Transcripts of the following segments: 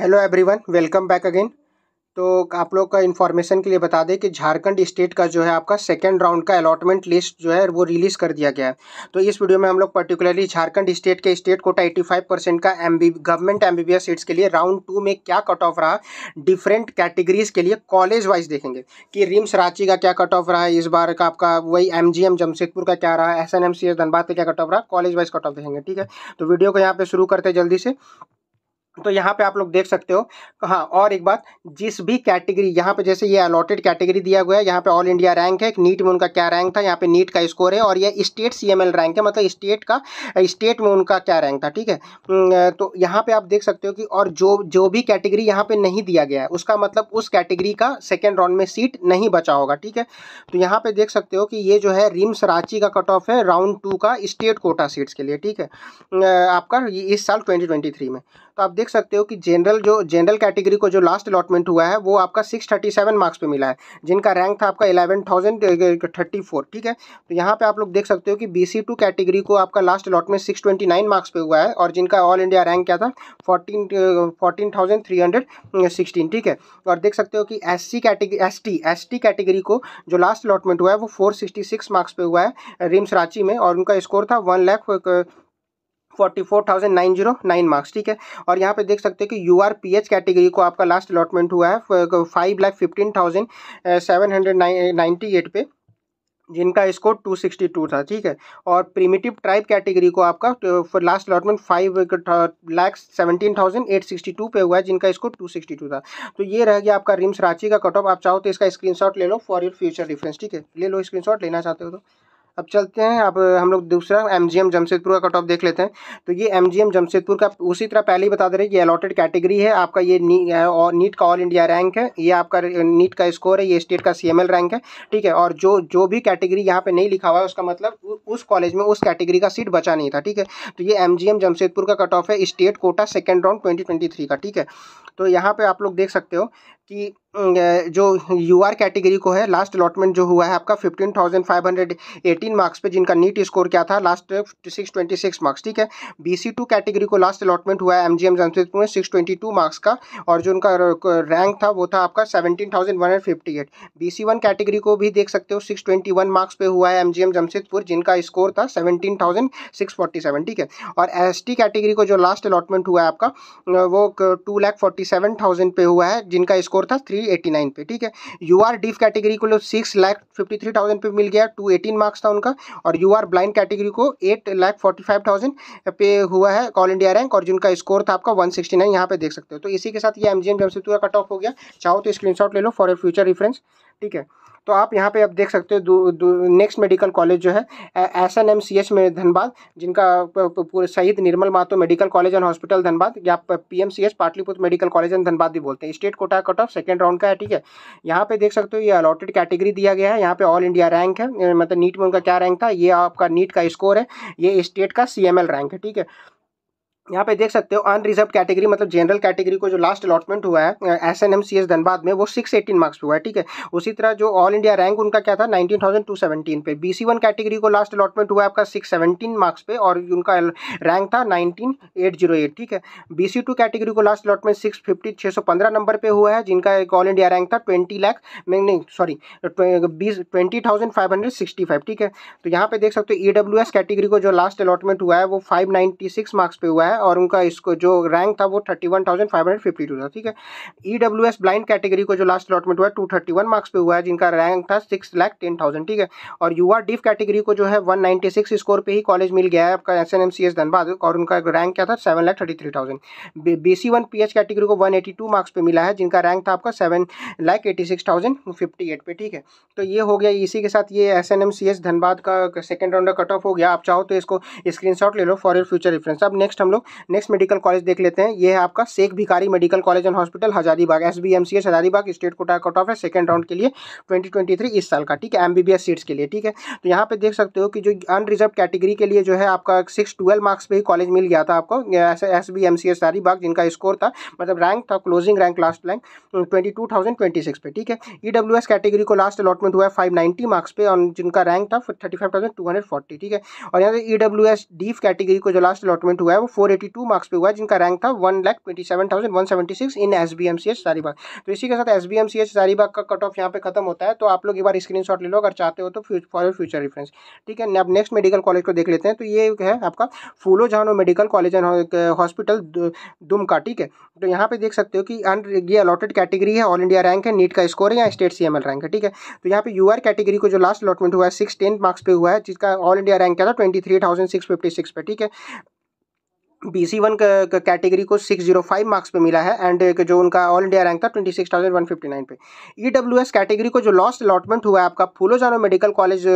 hello everyone welcome back again तो आप लोग का इन्फॉर्मेशन के लिए बता दें कि झारखंड स्टेट का जो है आपका सेकेंड राउंड का अलॉटमेंट लिस्ट जो है वो रिलीज़ कर दिया गया है तो इस वीडियो में हम लोग पर्टिकुलरली झारखंड स्टेट के स्टेट कोटा 85 परसेंट का एम गवर्नमेंट एम सीट्स के लिए राउंड टू में क्या कट ऑफ रहा डिफरेंट कैटेगरीज के लिए कॉलेज वाइज देखेंगे कि रिम्स रांची का क्या कट ऑफ रहा है इस बार का आपका वही एम जमशेदपुर का क्या रहा एस एन धनबाद का क्या कट ऑफ रहा कॉलेज वाइज कट ऑफ देखेंगे ठीक है तो वीडियो को यहाँ पर शुरू करते जल्दी से तो यहाँ पे आप लोग देख सकते हो हाँ और एक बात जिस भी कैटेगरी यहाँ पे जैसे ये अलॉटेड कैटेगरी दिया गया है यहाँ पे ऑल इंडिया रैंक है नीट में उनका क्या रैंक था यहाँ पे नीट का स्कोर है और ये स्टेट सी रैंक है मतलब स्टेट का स्टेट में उनका क्या रैंक था ठीक है तो यहाँ पे आप देख सकते हो कि और जो जो भी कैटेगरी यहाँ पे नहीं दिया गया है उसका मतलब उस कैटेगरी का सेकेंड राउंड में सीट नहीं बचा होगा ठीक है तो यहाँ पे देख सकते हो कि ये जो है रिम्स रांची का कट ऑफ है राउंड टू का स्टेट कोटा सीट्स के लिए ठीक है आपका इस साल थ्री में तो आप देख सकते हो कि जनरल जो जनरल कैटेगरी को जो लास्ट अलॉटमेंट हुआ है वो आपका सिक्स थर्टी सेवन मार्क्स पे मिला है जिनका रैंक था आपका एलेवन थाउजेंड थर्टी फोर ठीक है तो यहाँ पे आप लोग देख सकते हो कि बी सी टू कैटेगरी को आपका last allotment six twenty nine marks पे हुआ है और जिनका ऑल इंडिया रैंक क्या था fourteen thousand three hundred sixteen ठीक है और देख सकते हो कि S C category S T S T category को जो लास्ट अलॉटमेंट हुआ है वो फोर सिक्सटी सिक्स मार्क्स पे हुआ है रिम्स रांची में और उनका स्कोर था one lakh forty four thousand nine zero nine marks ठीक है और यहाँ पे देख सकते हैं कि U R P H category को आपका लास्ट अलॉटमेंट हुआ है five lakh fifteen thousand seven hundred ninety eight पे जिनका स्कोर 262 था ठीक है और प्रीमिटिव ट्राइब कैटेगरी को आपका for last allotment five lakhs seventeen thousand eight sixty two पे हुआ है जिनका स्कोर 262 था तो ये रह गया आपका रिम्स रांची का कट ऑफ आप चाहो तो इसका स्क्रीनशॉट ले लो फॉर योर फ्यूचर रेफरेंस ठीक है ले लो स्क्रीनशॉट लेना चाहते हो तो अब चलते हैं अब हम लोग दूसरा एम जी एम जमशेदपुर का कट ऑफ देख लेते हैं तो ये एम जी एम जमशेदपुर का उसी तरह पहले ही बता दे रहे हैं ये अलॉटेड कैटेगरी है आपका ये नी, और नीट का ऑल इंडिया रैंक है ये आपका नीट का स्कोर है ये स्टेट का सी रैंक है ठीक है और जो जो भी कैटेगरी यहाँ पर नहीं लिखा हुआ है उसका मतलब उस कॉलेज में उस कैटेगरी का सीट बचा नहीं था ठीक है तो ये एम जमशेदपुर का कट ऑफ है state quota second round twenty का ठीक है तो यहाँ पे आप लोग देख सकते हो कि जो यू आर कैटेगरी को है लास्ट अलॉटमेंट जो हुआ है आपका fifteen thousand five hundred eighteen marks पे जिनका नीट स्कोर क्या था last six twenty six marks ठीक है बी सी टू कैटेगरी को लास्ट अलॉटमेंट हुआ है एम जी एम जमशेदपुर में सिक्स ट्वेंटी टू मार्क्स का और जो उनका रैंक था वो था आपका seventeen thousand one hundred fifty eight B C one category को भी देख सकते हो सिक्स ट्वेंटी वन मार्क्स पे हुआ है एम जी एम जमशेदपुर जिनका स्कोर था seventeen thousand six forty seven ठीक है और एस टी कैटेगरी को जो लास्ट अलॉटमेंट हुआ है आपका वो two lakh forty seven thousand पे हुआ है जिनका स्कोर था थ्री नाइन पे ठीक है यू आर डिफ कैटेगरी को लो six lakh fifty three thousand पे मिल गया टू एटीन मार्क्स था उनका और यू आर ब्लाइंड कैटेगरी को eight lakh forty five thousand पे हुआ है ऑल इंडिया रैंक और जिनका स्कोर था आपका वन सिक्सटी नाइन यहाँ पे देख सकते हो तो इसी के साथ ये एम जी एम जमशेदपुर का कट ऑफ हो गया चाहो तो शॉट ले लो फॉर ए फ्यूचर रिफरेंस ठीक है तो आप यहाँ पे आप देख सकते हो नेक्स्ट मेडिकल कॉलेज जो है S N M C H में धनबाद जिनका पूरे Shaheed Nirmal Mahto medical college and hospital Dhanbad या P M C H Pataliputra medical college and Dhanbad भी बोलते हैं state quota cut off second round का है ठीक है यहाँ पे देख सकते हो ये अलॉटेड कैटेगरी दिया गया है यहाँ पे ऑल इंडिया रैंक है मतलब नीट में उनका क्या रैंक था ये आपका नीट का स्कोर है ये स्टेट का सी एम एल रैंक है ठीक है यहाँ पे देख सकते हो अनरिजर्व कैटेगरी मतलब जनरल कैटेगरी को जो लास्ट अलॉटमेंट हुआ है S N M C S Dhanbad में वो सिक्स एटीन मार्क्स पे हुआ है ठीक है उसी तरह जो ऑल इंडिया रैंक उनका क्या था नाइनटीन थाउजेंड टू सेवेंटीन पे बी सी वन कैटेगरी को लास्ट अलॉटमेंट हुआ है आपका सिक्स सेवेंटीन मार्क्स पे और उनका रैंक था नाइनटीन एट जीरो एट ठीक है बी सी टू कैटेगरी को लास्ट अलॉटमेंट सिक्स फिफ्टी छः सौ पंद्रह नंबर पर हुआ है जिनका एक ऑल इंडिया रैंक था ट्वेंटी लाख नहीं सॉरी बीस twenty thousand five hundred sixty five ठीक है तो यहाँ पे देख सकते हो ई डब्ल्यू एस कैटेगरी को जो लास्ट अलॉटमेंट हुआ है वो फाइव नाइन्टी सिक्स मार्क्स पे हुआ है और उनका इसको जो रैंक था वो thirty one thousand five hundred fifty two था ठीक है E W S blind category को जो लास्ट अलॉटमेंट हुआ है टू थर्टी वन मार्क्स पे हुआ है जिनका रैंक था सिक्स लाख टेन थाउजेंड ठीक है और युवा डिफ कैटेगरी को जो है वन नाइन्टी सिक्स स्कोर पर ही कॉलेज मिल गया है आपका S N M C S Dhanbad और उनका रैंक क्या था seven lakh thirty three thousand B C one P H category को वन एटी टू मार्क्स पे मिला है जिनका रैंक था आपका seven lakh eighty six thousand fifty eight पे ठीक है तो ये हो गया इसी के साथ ये S N M C S Dhanbad का सेकेंड राउंड का कट ऑफ हो गया आप चाहो तो इसको स्क्रीनशॉट ले लो फॉर योर फ्यूचर रेफरेंस अब नेक्स्ट हम लोग नेक्स्ट मेडिकल कॉलेज देख लेते हैं ये है आपका Sheikh Bhikhari medical college and hospital Hazaribagh S B M C S Hazaribagh state quota cut off है सेकंड राउंड के लिए 2023 इस साल का ठीक है एमबीबीएस सीट्स के लिए ठीक है तो यहाँ पे देख सकते हो कि जो अनरिजर्व कैटेगरी के लिए जो है आपका सिक्स ट्वेल्व मार्क्स पर ही कॉलेज मिल गया था आपको S B M C S Hazaribagh जिनका स्कोर था मतलब रैंक था closing rank last rank twenty two thousand twenty six पे ठीक है ई डब्ल्यू एस कैटेगरी को लास्ट अलॉटमेंट हुआ है फाइव नाइन्टी मार्क्स पे और जिनका रैंक था thirty five thousand two hundred forty ठीक है और यहाँ E W S deaf category को जो लास्ट अलॉटमेंट हुआ है वो फोर टू मार्क्स पे हुआ जिनका रैंक था one lakh twenty seven thousand one seventy six in S B M C H तो इसी के साथ S B M C H Hazaribagh का कट ऑफ यहाँ पे खत्म होता है तो आप लोग एक बार स्क्रीन शॉट ले लो अगर चाहते हो तो फॉर फ्यूचर रिफरेंस ठीक है अब नेक्स्ट मेडिकल कॉलेज को देख लेते हैं तो ये है आपका Phulo Jhano medical college and hospital दुम का ठीक है तो यहाँ पे देख सकते हो कि ये अलॉटेड कैटेगरी है ऑल इंडिया रैंक है नीट का स्कोर है या स्टेट सी रैंक है ठीक है तो यहाँ पे यू कैटेगरी को जो लास्ट अलॉटमेंट हुआ है सिक्स टेंथ मार्क्स पे हुआ है जिसका ऑल इंडिया रैंक क्या था twenty three thousand six fifty six पे ठीक है बी सी वन कैटेगरी को सिक्स जीरो फाइव मार्क्स पे मिला है एंड जो उनका ऑल इंडिया रैंक था twenty six thousand one fifty nine पे ई डब्ल्यू एस कैटेगरी को जो लॉस्ट अलॉटमेंट हुआ है आपका Phulo Jhano medical college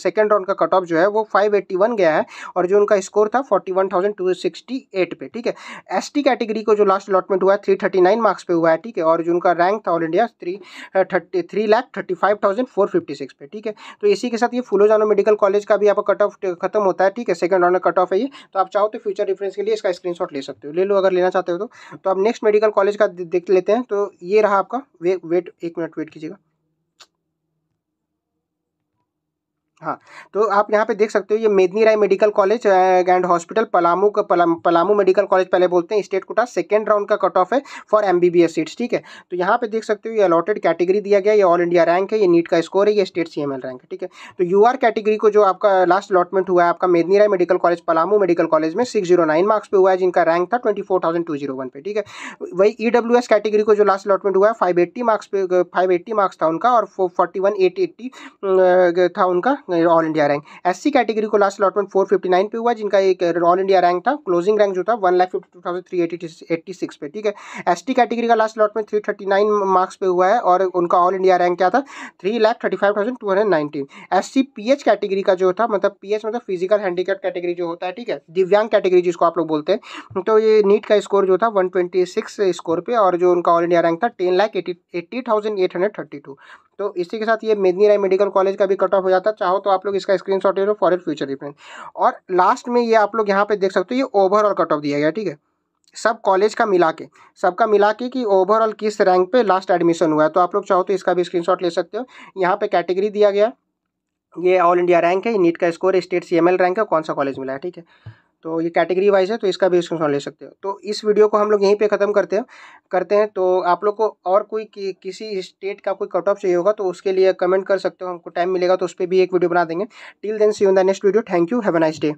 second round का कट ऑफ जो है वो फाइव एट्टी वन गया है और जो उनका स्कोर था forty one thousand two sixty eight पे ठीक है एस टी कैटेगरी को जो लास्ट अलॉटमेंट हुआ है थ्री थर्टी नाइन मार्क्स पे हुआ है ठीक है और जो उनका रैंक था all India three thirty three lakh thirty five thousand four fifty six पे ठीक है तो इसी के साथ ये फूलोजानो मेडिकल कॉलेज का भी आपका कट ऑफ खत्म होता है ठीक है सेकेंड राउंड का कट ऑफ है ये तो आप चाहो तो फ्यूचर रेफरेंस के लिए इसका स्क्रीनशॉट ले सकते हो ले लो अगर लेना चाहते हो तो तो अब नेक्स्ट मेडिकल कॉलेज का देख लेते हैं तो ये रहा आपका वे वेट एक मिनट वेट कीजिएगा हाँ तो आप यहाँ पे देख सकते हो ये Medini Rai medical college and hospital Palamu का पलाम, पलामू मेडिकल कॉलेज पहले बोलते हैं स्टेट कोटा सेकेंड राउंड का कट ऑफ है फॉर एम सीट्स ठीक है तो यहाँ पे देख सकते हो ये अलॉटेड कैटेगरी दिया गया ये ऑल इंडिया रैंक है ये नीट का स्कोर है ये स्टेट सी रैंक है ठीक है तो यू कैटेगरी को जो आपका लास्ट अलॉटमेंट हुआ है आपका Medini Rai medical college Palamu medical college में सिक्स मार्क्स पे हुआ है जिनका रैंक था ट्वेंटी पे ठीक है वही ई e कैटेगरी को जो लास्ट अलॉटमेंट हुआ है फाइव मार्क्स पे फाइव मार्क्स था उनका और फोर्टी था उनका all India rank S category को लास्ट अलॉटमेंट फोर पे हुआ जिनका एक ऑल इंडिया रैंक था क्लोजिंग रैंक जो था वन लाख एट्टी सिक्स पे ठीक है एस कैटेगरी का last allotment three thirty nine marks पे हुआ है और उनका ऑल इंडिया रैंक क्या था three lakh thirty five thousand two hundred nineteen S C P H category का जो था मतलब पी एच मतलब फिजिकल हैंडीकैप कैटेगरी जो होता है ठीक है दिव्यांग कैटेगरी जिसको आप लोग बोलते हैं तो ये नीट का स्कोर जो था वन ट्वेंटी सिक्स स्कोर पे और जो उनका ऑल इंडिया रैंक था ten lakh eighty eighty thousand eight hundred thirty two तो इसी के साथ ये मेदनी राय मेडिकल कॉलेज का भी कट ऑफ हो जाता चाहो तो आप लोग इसका स्क्रीन शॉट ले लो फॉर फ्यूचर रिफरेंस और लास्ट में ये आप लोग यहाँ पे देख सकते हो ये ओवरऑल कट ऑफ दिया गया ठीक है सब कॉलेज का मिला के सबका मिला के कि ओवरऑल किस रैंक पे लास्ट एडमिशन हुआ है तो आप लोग चाहो तो इसका भी स्क्रीनशॉट ले सकते हो यहाँ पे कैटेगरी दिया गया ये ऑल इंडिया रैंक है नीट का स्कोर स्टेट सी रैंक है कौन सा कॉलेज मिला है ठीक है तो ये कैटेगरी वाइज है तो इसका भी स्क्रीन ले सकते हो तो इस वीडियो को हम लोग यहीं पे ख़त्म करते हैं करते हैं तो आप लोग को और कोई कि, किसी स्टेट का कोई कट ऑफ चाहिए होगा तो उसके लिए कमेंट कर सकते हो हमको टाइम मिलेगा तो उस पर भी एक वीडियो बना देंगे till then see you the next video thank you have a nice day